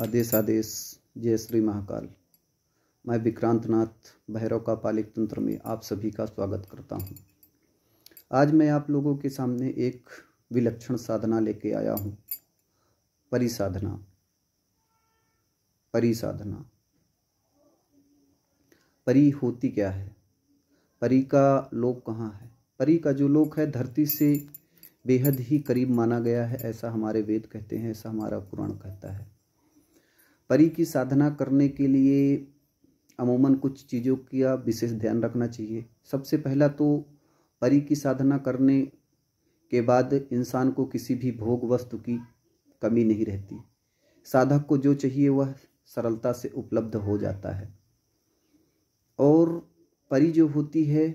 आदेश आदेश जय श्री महाकाल मैं विक्रांत नाथ भैरव का पालिक तंत्र में आप सभी का स्वागत करता हूं। आज मैं आप लोगों के सामने एक विलक्षण साधना लेके आया हूं। परिसाधना परिसाधना परी होती क्या है परी का लोक कहाँ है परी का जो लोक है धरती से बेहद ही करीब माना गया है ऐसा हमारे वेद कहते हैं ऐसा हमारा पुराण कहता है परी की साधना करने के लिए अमूमन कुछ चीज़ों का विशेष ध्यान रखना चाहिए सबसे पहला तो परी की साधना करने के बाद इंसान को किसी भी भोग वस्तु की कमी नहीं रहती साधक को जो चाहिए वह सरलता से उपलब्ध हो जाता है और परी जो होती है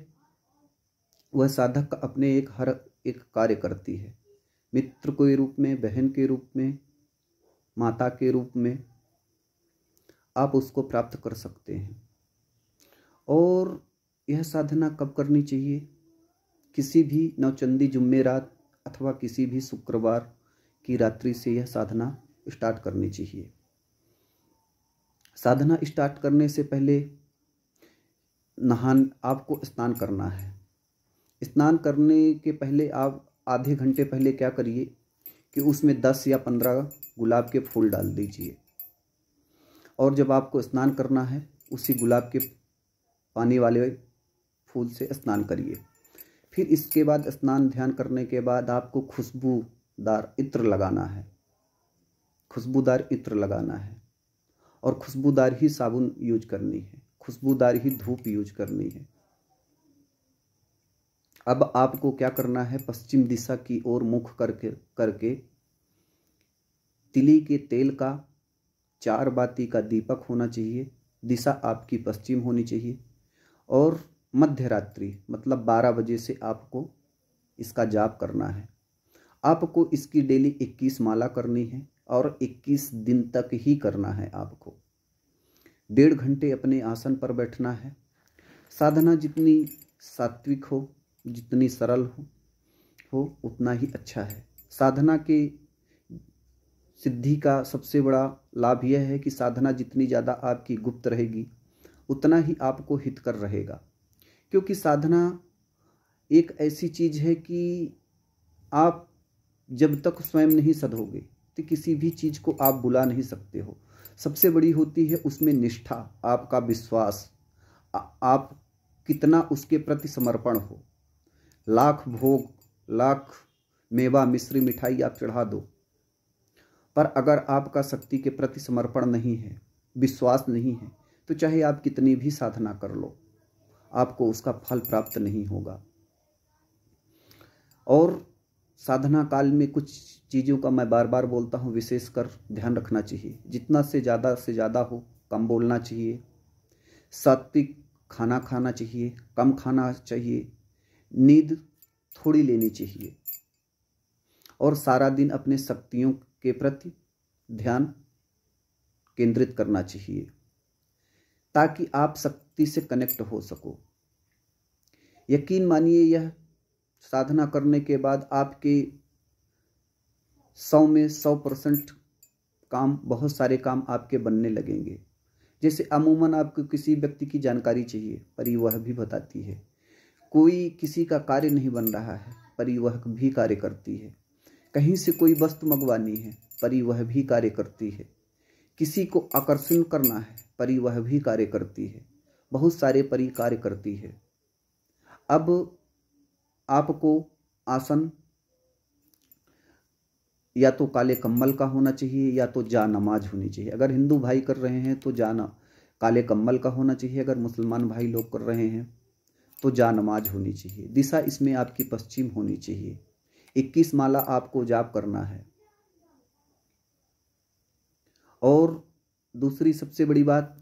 वह साधक का अपने एक हर एक कार्य करती है मित्र के रूप में बहन के रूप में माता के रूप में आप उसको प्राप्त कर सकते हैं और यह साधना कब करनी चाहिए किसी भी नवचंदी जुम्मे रात अथवा किसी भी शुक्रवार की रात्रि से यह साधना स्टार्ट करनी चाहिए साधना स्टार्ट करने से पहले नहान आपको स्नान करना है स्नान करने के पहले आप आधे घंटे पहले क्या करिए कि उसमें दस या पंद्रह गुलाब के फूल डाल दीजिए और जब आपको स्नान करना है उसी गुलाब के पानी वाले फूल से स्नान करिए फिर इसके बाद स्नान ध्यान करने के बाद आपको खुशबूदार इत्र लगाना है खुशबूदार इत्र लगाना है और खुशबूदार ही साबुन यूज करनी है खुशबूदार ही धूप यूज करनी है अब आपको क्या करना है पश्चिम दिशा की ओर मुख करके करके तिली के तेल का चार बाती का दीपक होना चाहिए दिशा आपकी पश्चिम होनी चाहिए और मध्य रात्रि मतलब 12 बजे से आपको इसका जाप करना है आपको इसकी डेली 21 माला करनी है और 21 दिन तक ही करना है आपको डेढ़ घंटे अपने आसन पर बैठना है साधना जितनी सात्विक हो जितनी सरल हो हो उतना ही अच्छा है साधना के सिद्धि का सबसे बड़ा लाभ यह है कि साधना जितनी ज़्यादा आपकी गुप्त रहेगी उतना ही आपको हित कर रहेगा क्योंकि साधना एक ऐसी चीज़ है कि आप जब तक स्वयं नहीं सधोगे तो किसी भी चीज़ को आप बुला नहीं सकते हो सबसे बड़ी होती है उसमें निष्ठा आपका विश्वास आप कितना उसके प्रति समर्पण हो लाख भोग लाख मेवा मिश्री मिठाई आप चढ़ा दो पर अगर आपका शक्ति के प्रति समर्पण नहीं है विश्वास नहीं है तो चाहे आप कितनी भी साधना कर लो आपको उसका फल प्राप्त नहीं होगा और साधना काल में कुछ चीज़ों का मैं बार बार बोलता हूँ विशेषकर ध्यान रखना चाहिए जितना से ज़्यादा से ज़्यादा हो कम बोलना चाहिए सात्विक खाना खाना चाहिए कम खाना चाहिए नींद थोड़ी लेनी चाहिए और सारा दिन अपने शक्तियों के प्रति ध्यान केंद्रित करना चाहिए ताकि आप शक्ति से कनेक्ट हो सको यकीन मानिए यह साधना करने के बाद आपके सौ में सौ परसेंट काम बहुत सारे काम आपके बनने लगेंगे जैसे अमूमन आपको किसी व्यक्ति की जानकारी चाहिए परिवह भी बताती है कोई किसी का कार्य नहीं बन रहा है परिवह भी कार्य करती है कहीं से कोई वस्तु मंगवानी है परी वह भी कार्य करती है किसी को आकर्षण करना है परी वह भी कार्य करती है बहुत सारे परी कार्य करती है अब आपको आसन या तो काले कम्बल का होना चाहिए या तो जा नमाज होनी चाहिए अगर हिंदू भाई कर रहे हैं तो जाना काले कम्बल का होना चाहिए अगर मुसलमान भाई लोग कर रहे हैं तो जा नमाज होनी चाहिए दिशा इसमें आपकी पश्चिम होनी चाहिए इक्कीस माला आपको जाप करना है और दूसरी सबसे बड़ी बात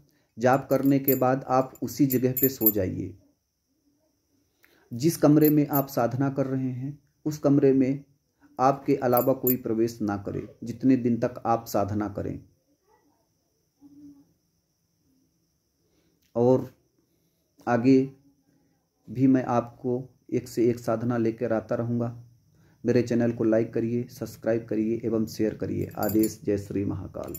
जाप करने के बाद आप उसी जगह पे सो जाइए जिस कमरे में आप साधना कर रहे हैं उस कमरे में आपके अलावा कोई प्रवेश ना करे जितने दिन तक आप साधना करें और आगे भी मैं आपको एक से एक साधना लेकर आता रहूँगा मेरे चैनल को लाइक करिए सब्सक्राइब करिए एवं शेयर करिए आदेश जय श्री महाकाल